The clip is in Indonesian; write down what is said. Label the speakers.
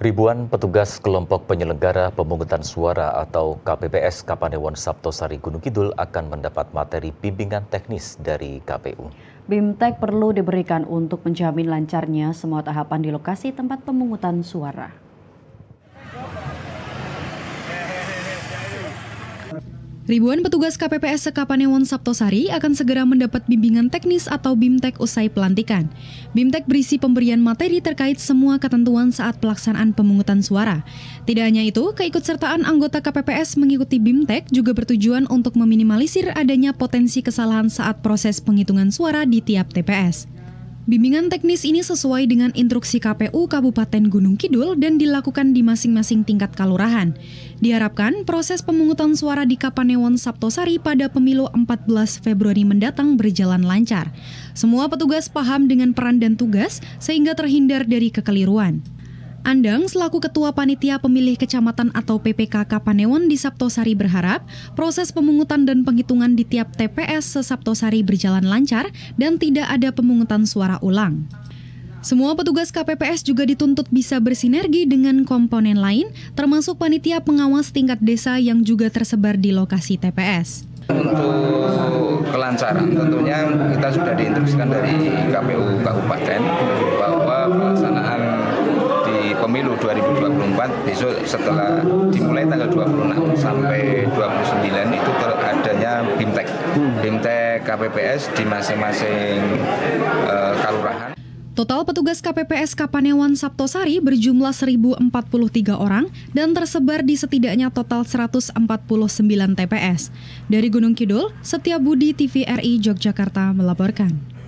Speaker 1: Ribuan petugas kelompok penyelenggara pemungutan suara atau KPPS Kapanewon Sabtosari Gunung Kidul akan mendapat materi bimbingan teknis dari KPU. BIMTEK perlu diberikan untuk menjamin lancarnya semua tahapan di lokasi tempat pemungutan suara. Ribuan petugas KPPS Sekapanewon Saptosari akan segera mendapat bimbingan teknis atau BIMTEK usai pelantikan. BIMTEK berisi pemberian materi terkait semua ketentuan saat pelaksanaan pemungutan suara. Tidak hanya itu, keikutsertaan anggota KPPS mengikuti BIMTEK juga bertujuan untuk meminimalisir adanya potensi kesalahan saat proses penghitungan suara di tiap TPS. Bimbingan teknis ini sesuai dengan instruksi KPU Kabupaten Gunung Kidul dan dilakukan di masing-masing tingkat kalurahan. Diharapkan proses pemungutan suara di Kapanewon Sabtosari pada pemilu 14 Februari mendatang berjalan lancar. Semua petugas paham dengan peran dan tugas sehingga terhindar dari kekeliruan. Andang selaku Ketua Panitia Pemilih Kecamatan atau PPK Kapanewon di Sabtosari berharap proses pemungutan dan penghitungan di tiap TPS se-Saptosari berjalan lancar dan tidak ada pemungutan suara ulang. Semua petugas KPPS juga dituntut bisa bersinergi dengan komponen lain, termasuk panitia pengawas tingkat desa yang juga tersebar di lokasi TPS.
Speaker 2: Untuk kelancaran tentunya kita sudah diinstruksikan dari KPU Kabupaten pemilu 2024 besok setelah dimulai tanggal 26 sampai 29 itu adanya BIMTEK. BIMTEK KPPS di masing-masing e, eh, kelurahan.
Speaker 1: Total petugas KPPS Kapanewon Sabtosari berjumlah 1.043 orang dan tersebar di setidaknya total 149 TPS. Dari Gunung Kidul, Setia Budi TVRI Yogyakarta melaporkan.